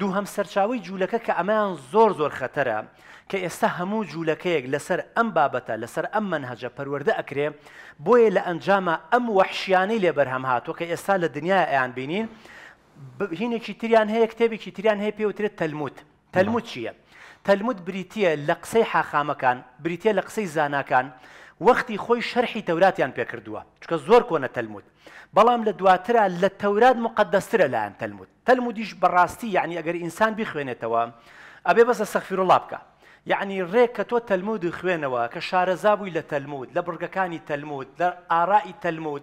دوو هەم سەرچاوی جوولەکە کە ئەمایان زۆر زۆر خەتەرە کە ئێستا هەموو جوولەکەیەک لەسەر ئەم بابەتە لەسەر ئەم منهجە پەروەەردە ئەکرێ بۆیە لە ئەنجامە ئەم وەحشیانەی لێبەرهەم هاتووە کە ئێستا لە دنیا ئەیان بینین هینێکی تریان هەیە کتێبێکی تریان هەیە پێوترێت تەلموت تەلموت چییە؟ تەلموت بریتە لە قسەی حاخامەکان بریتە لە قسەی زاناکان وەختی خۆی شەرحی تەوراتیان پێکردووە چکە زۆر کۆنە تەلمود بەڵام لە دواترە لە تەورات مقدەسترە لایەن تەلمود تەلمودیش بەڕاستی یعنی ئەگەر ئینسان بیخوێنێتەوە ئەبێ بەسە سەخفیرڵا بکە یعنی ڕێک کە تۆ تەلمود خوێنەوە کە شارەزابووی لە تەلمود لە بڕگەکانی تەلمود لە ئارائی تەلمود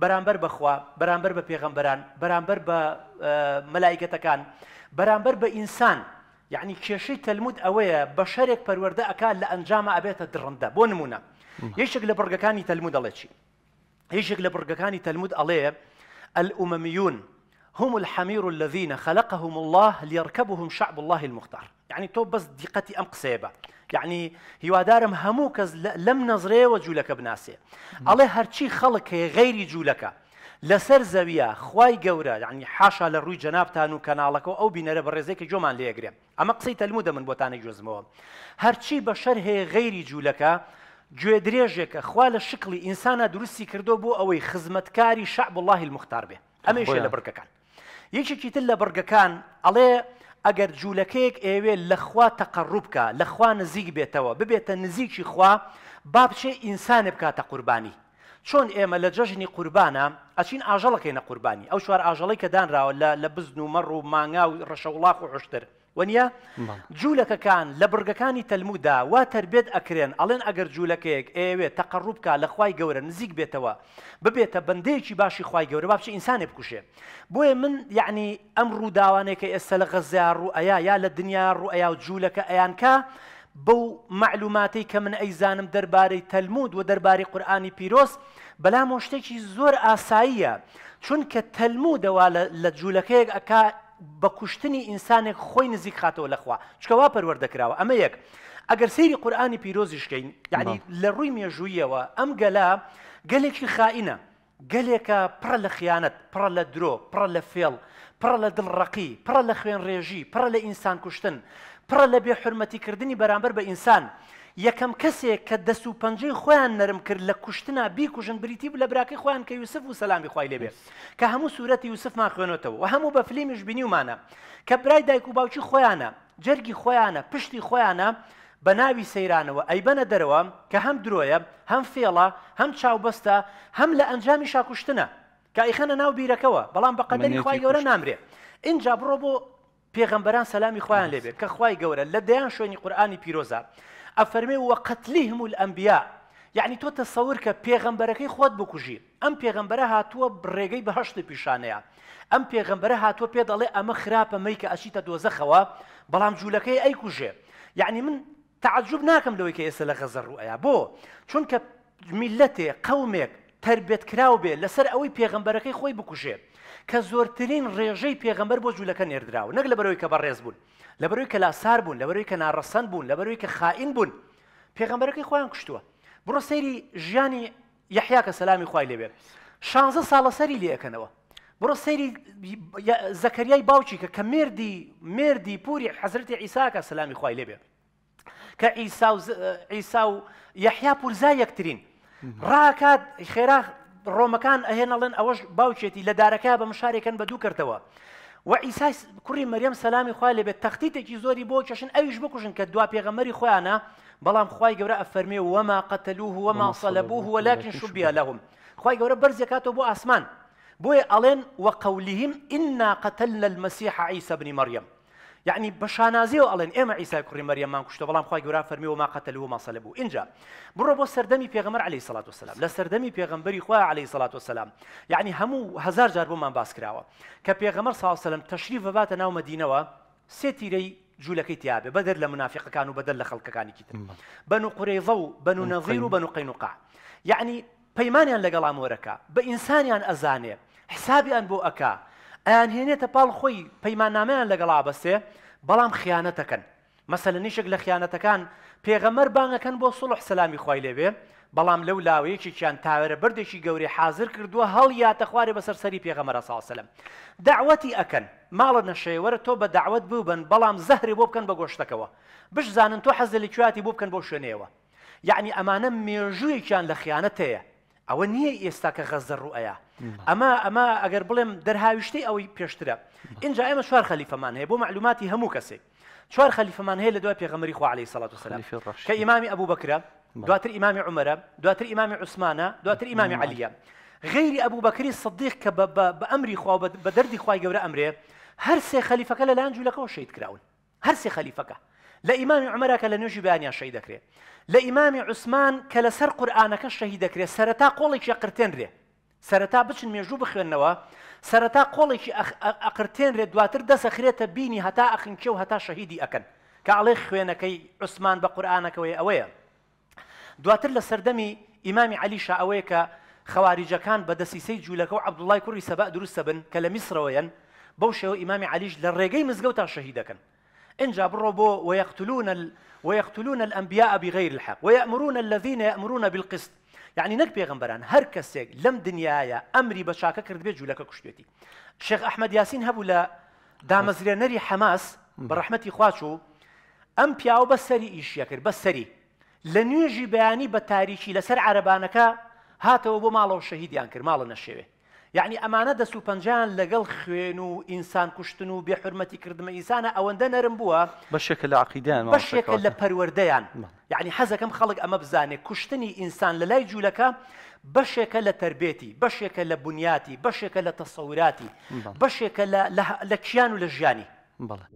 بەرامبەر بەخوا بەرامبەر بە پێغەمبەران بەرامبەر بە آه، مەلایکەتەکان بەرامبەر بە ئینسان يعني کێشەی تلمود أوي بشرك شەرێک أكان لأنجام أبيت الدرندة بونمونا بۆ نمونە یەشێک لە بڕگەکانی تەلمود ئەڵێکی هیچێک لە بڕگەکانی تەلمود الأمميون هم الحمير الذين خلقهم الله ليركبهم شعب الله المختار يعني تو بس دقتي ام قسيبه يعني هو دارم هموكز لم نظري وجولك بناسي الله هرشي خلق غير جولك لەسەر زەویە خی گەورە عنی حاشا لە ڕووی جەنابان و کەناڵەکە ئەو بینەرە بە ڕێزێکی جۆمان لێگرێ ئەمە قسەی تەلمو دەمن بۆتانە جۆزمەوە هەرچی بە شەر هەیە غەیری جوولەکە گوێ درێژێکە خوا لە شکلی ئینسانە دروستی کردو بۆ ئەوەی خزمەتکاری شعب اللهی المختار بێ ئەمەش لە بڕگەکان یەکێکی تر لە بڕگەکان ئەڵێ ئەگەر جوولەکەیەک ئێوێ لەخوا تەقڕوبکە لەخوا نزیک بێتەوە ببێتە نزیکی خوا با بچێ ئینسانە بکاتە قوربانی چۆن ئێمە لە جەژنی قوربانە ئەچین ئاژەڵەکەینە قوربانی ئەو شوار ئاژەڵی کە دانراوە لە بزن و مەڕ و مانگا و ڕەشەوڵاق و عشتر وەنیە جوولەکەکان لە بڕگەکانی تەلمودا وا تربێت ئەکرێن ئەڵێن ئەگەر جوولەکەیەک ئێوێ تەقڕوبکە لە خی گەورە نزیک بێتەوە ببێتە بەندەیەکی باشی خی گەورە باشی ئینسانێ بکوشێ بۆیە من یعنی ئەم ڕووداوانێکە ئێستا لە غەزیار ڕوئیا یا لە دنیا ڕوئیا و جوولەکە ئەیانکە بەو معلوماتی کە من ئەیزانم دەربارەی تەلمود و دەربارەی قورآانی پیرۆست بەلام شتێکی زۆر ئاساییە چونکە تەلمودەوە لە جوولەکەیەک ئەک بە کوشتنی ئینسانێک خۆی نزیک خاتەوە لەخوا چکەوا پەروەردەکراوە ئەمە یەک ئەگەر سەیری قورآانی پیرۆزیشکەین یعنی لە ڕووی مێژوویەوە ئەم گەلا گەلێکی خائینە گەلێکە پڕە لە خیانەت پڕە لە درۆ پڕە لە فێڵ پڕە لە دڵڕقی پڕە لە خوێن ڕێژی پڕە لە ئینسان کوشتن پڕە لە بێ حرمەتیکردنی بەرامبەر بە ئینسان یەکەم کەسێک کە دەست و پەنجەی خۆیان نەرم کرد لە کوشتنا بیکوژن بریتی لە براکی خۆیان کە یوسف و سەلامی خی لێبێ کە هەموو سوورەتی یوسفمان خوێنەوە و هەموو بە فلیمیش بینیومانە کە برای دایک و باوکی خۆیانە جەرگی خۆیانە پشتی خۆیانە بە ناوی سەیرانەوە ئەیبەنە دەرەوە کە هەم درۆیە هەم فێڵە هەم چاوبەستە هەم لە ئەنجامی شاکوشتنە کە ئیخەنە ناو بیرەکەەوە بەڵام بە قەدەری خی گەورە نامرێ اینجا بڕۆ بۆ پیغمبران سلامی خۆیان لێبێت که خی گەورە لە دەیان شوێنی قورآانی افرمه ئەفەرمێ وەقتلیهم الانبیاء یعنی تۆ تەسەور کە پێغەمبەرەکەی خۆت تو ئەم پێغەمبەرە هاتووە ڕێگەی بەهشتی پیشانەیە ئەم پێغەمبەرە هاتووە پیداله دەڵێ خراب خراپە مەی کە ئەشیتە دۆزەخەوە بەڵام جوولەکەی ئەی یعنی من تعجب ناکەم لەوەی کە ئێستا لە غەزە بو چون که ملت قەومێک تربێتکرااو بێ لەسەر ئەوەی پێغمبەرەکەی خۆی بکوژێ کە زۆرترین ڕێژەی پێغمبەر بۆ جوولەکە نێردراوە نەک لە بەرەوەی کە بەڕێز بوون لە بەرەوەی کە لاسار بوون لە بەرەوەی کە ناڕەسەند بوون لە بەرەوەی کە خائین بوون پێغمبەرەکەی خۆیان کوشتووە بڕۆ سەیری ژیانی یحیا کە سەسلامی خوای لێبێ شانزە ساڵە سەری لێەکەنەوە بڕۆ سەیری زەکەریای باوچی کە کە مردی مردی پوری حەزرتی عیساکە سەسلامی خوای لێبێ کە ئیسا و یحیا پولزای یەکترین ڕاکات خێرا ڕۆمەکان ئەهێنەڵێن ئەوەش باوچێتی لە دارەکە بە مشارێکەکەن بە دوو کردەوە. و ئیساس کوڕی مەریەم سەلامی خوا لێ بێت تەختیتێکی زۆری بۆ چەشن ئەویش بکوژن کە دوا پێغەمەری خۆیانە بەڵام خی گەورە ئەفەرمێ وەما قەتەلوه وەما سەلەبوه وەلاکن شوبیا لەهم خی گەورە بەرزێکاتەوە بۆ ئاسمان بۆیە ئەڵێن وە قەولیهیم ئنا قەتەل لە المەسیح عیسە بنی مەریەم يعني بشانازي وقالن إما عيسى كريم مريم ما كشتو بلام خوي فرمي وما قتلوه ما صلبو إنجا برو بس سردمي في غمر عليه الصلاة والسلام لا سردمي في غمر يخوي عليه الصلاة والسلام يعني همو هزار جربوا ما باسكراوا كبي غمر صلى الله عليه وسلم تشريف بات ناو مدينة و ستيري جولة كتيابة بدل لمنافق كانوا بدل لخلق كانوا كتير بنو قريظو بنو نظير بنو قينقاع يعني بيمان ين لقلا موركا بإنسان ين أزاني حسابي أن بو أكا ئەیان هێنێتە پاڵ خۆی پەیمانامەیان لەگەڵا بەسێ بەڵام خیانەتەکەن مەسەل نیشک لە خیانەتەکان پێغەمەر بانگەکەن بۆ سڵح سەسلامی خی لێبێ بەڵام لەو لاوەیەکی چیان تاوێرە بردێکی گەوری حاضر کردووە هەڵ یاتە خوارێ بەسەر سەری پێغەمەرە ساسەلم داوەتی ئەکەن ماڵە نەشێوەرە تۆ بە داوت بووبن بەڵام زەهری بۆ بکەن بە گۆشتەکەوە بشزانن تۆ حەزلی کوواتی بۆ بکەن بۆ شوێنەوە یعنی ئەمانە مێژوویەکیان لە خیانەت هەیە ئەوە نییە ئێستا کە اما اما ئەمە ئەمە ئەگەر بڵێم دەرهاویشتەی ئەوەی پێشترە اینجا شوار خلیفه من هی بو معلوماتی هەموو شوار چوار خەلیفەمان هەیە لە دوای پێغەمەری خو عليه و سلام که امام ابو بکرە دواتر امام عمر دواتر امام عثمان دواتر ئیمامی علیە غیری ئەبوو بەکری صدیق با بە ئەمری خوا بە دەردی خوای گەورە ئەمرێ هەر سێ خەلیفەکە لە لاەنجوولەکەەوە شید کراون سه خلیفه که لإمام عمر كلا نجيب أن يشهد كري لإمام عثمان كلا سر قرآن كش شهيد كري سرتا قولك يا قرتن ري سرتا بتش ميجوب خير نوا سرتا قولك يا قرتن ري دواتر دس خيرة بيني هتا أخن كيو هتا شهيدي أكن كعلي خوينا كي عثمان بقرآن كوي أويا دواتر لسردمي إمام علي شاويك خوارج كان بدسيسي جولك وعبد الله كوري سبأ دروس سبن كلا مصر وين بوشه إمام علي للرجيم مزجوتا شهيدا كان إن جاب ويقتلون ال... ويقتلون الأنبياء بغير الحق ويأمرون الذين يأمرون بالقسط يعني نك بيغمبران هر كسيك لم دنیاە ئەمری بە چاکە کرد بێ جوولەکە کوشتێتی شێخ ئەحمەد یاسین هەبوو دامزري نري حماس بەڕحمەتی خواچوو ام بياو بسري ايش ئیشیە بسري لن يجي لە نوێژی بەیانی بە تاریکی لەسەر عربانەکە هاتەوە بۆ ماڵەوە شەهیدیان یعنی ئەمانە دەست و پنجان لەگەڵ خوێن و ئینسان کوشتن و بێحرمەتی کردمە ئینسانە ئەوەندە نەرم بووە بەشێکە لە عقیدان بەشێکە لە پەروەردەیان یعنی حەزەکەم خەڵک ئەمە بزانێ کوشتنی ئینسان لە لای جوولەکە بەشێکە لە تربێتی بەشێکە لە بنیاتی بەشێکە لە تەسەوراتی بەشێکە لە کیان و لە ژیانی بەڵە.